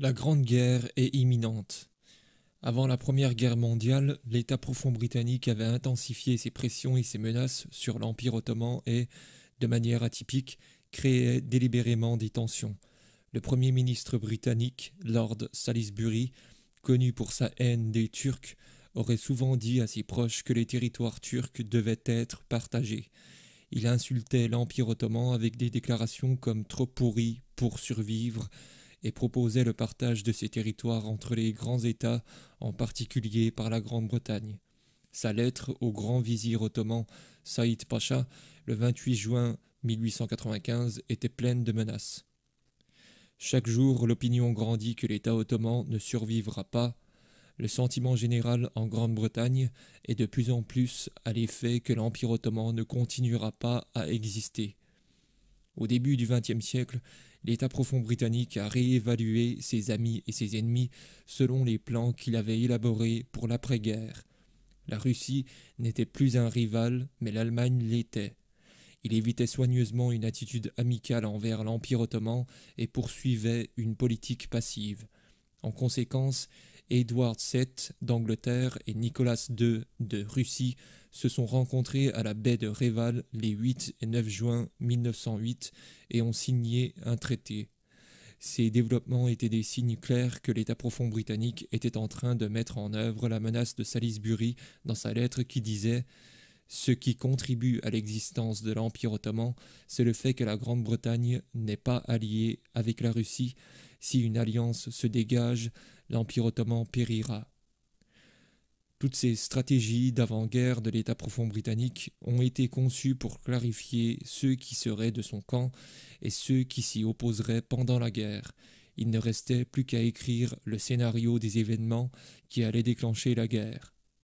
La Grande Guerre est imminente. Avant la Première Guerre mondiale, l'État profond britannique avait intensifié ses pressions et ses menaces sur l'Empire ottoman et, de manière atypique, créait délibérément des tensions. Le Premier ministre britannique, Lord Salisbury, connu pour sa haine des Turcs, aurait souvent dit à ses proches que les territoires turcs devaient être partagés. Il insultait l'Empire ottoman avec des déclarations comme trop pourri pour survivre, et proposait le partage de ses territoires entre les grands États, en particulier par la Grande-Bretagne. Sa lettre au grand vizir ottoman Saïd Pacha, le 28 juin 1895, était pleine de menaces. Chaque jour, l'opinion grandit que l'État ottoman ne survivra pas. Le sentiment général en Grande-Bretagne est de plus en plus à l'effet que l'Empire ottoman ne continuera pas à exister. Au début du XXe siècle, l'État profond britannique a réévalué ses amis et ses ennemis selon les plans qu'il avait élaborés pour l'après-guerre. La Russie n'était plus un rival, mais l'Allemagne l'était. Il évitait soigneusement une attitude amicale envers l'Empire ottoman et poursuivait une politique passive. En conséquence, Edward VII d'Angleterre et Nicolas II de Russie se sont rencontrés à la baie de Réval les 8 et 9 juin 1908 et ont signé un traité. Ces développements étaient des signes clairs que l'État profond britannique était en train de mettre en œuvre la menace de Salisbury dans sa lettre qui disait ce qui contribue à l'existence de l'Empire ottoman, c'est le fait que la Grande-Bretagne n'est pas alliée avec la Russie. Si une alliance se dégage, l'Empire ottoman périra. Toutes ces stratégies d'avant-guerre de l'État profond britannique ont été conçues pour clarifier ceux qui seraient de son camp et ceux qui s'y opposeraient pendant la guerre. Il ne restait plus qu'à écrire le scénario des événements qui allaient déclencher la guerre.